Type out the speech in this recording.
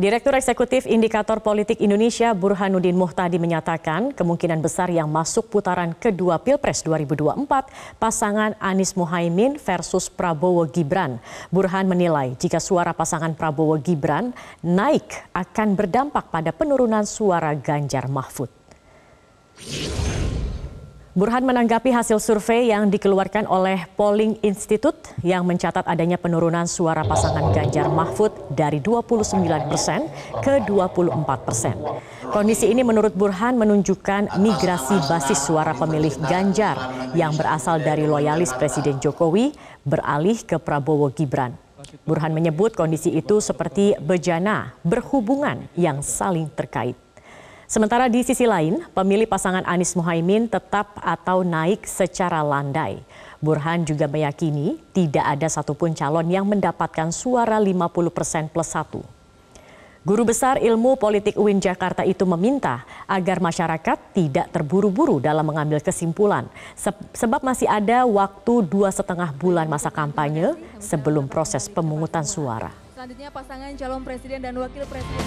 Direktur Eksekutif Indikator Politik Indonesia Burhanuddin Muhtadi menyatakan kemungkinan besar yang masuk putaran kedua Pilpres 2024 pasangan Anies Muhaimin versus Prabowo Gibran. Burhan menilai jika suara pasangan Prabowo Gibran naik akan berdampak pada penurunan suara Ganjar Mahfud. Burhan menanggapi hasil survei yang dikeluarkan oleh Polling Institute yang mencatat adanya penurunan suara pasangan Ganjar Mahfud dari 29 persen ke 24 persen. Kondisi ini menurut Burhan menunjukkan migrasi basis suara pemilih Ganjar yang berasal dari loyalis Presiden Jokowi beralih ke Prabowo Gibran. Burhan menyebut kondisi itu seperti bejana berhubungan yang saling terkait. Sementara di sisi lain, pemilih pasangan Anies Mohaimin tetap atau naik secara landai. Burhan juga meyakini tidak ada satupun calon yang mendapatkan suara 50 persen plus satu. Guru Besar Ilmu Politik UIN Jakarta itu meminta agar masyarakat tidak terburu-buru dalam mengambil kesimpulan, sebab masih ada waktu dua setengah bulan masa kampanye sebelum proses pemungutan suara. Selanjutnya pasangan calon presiden dan wakil presiden.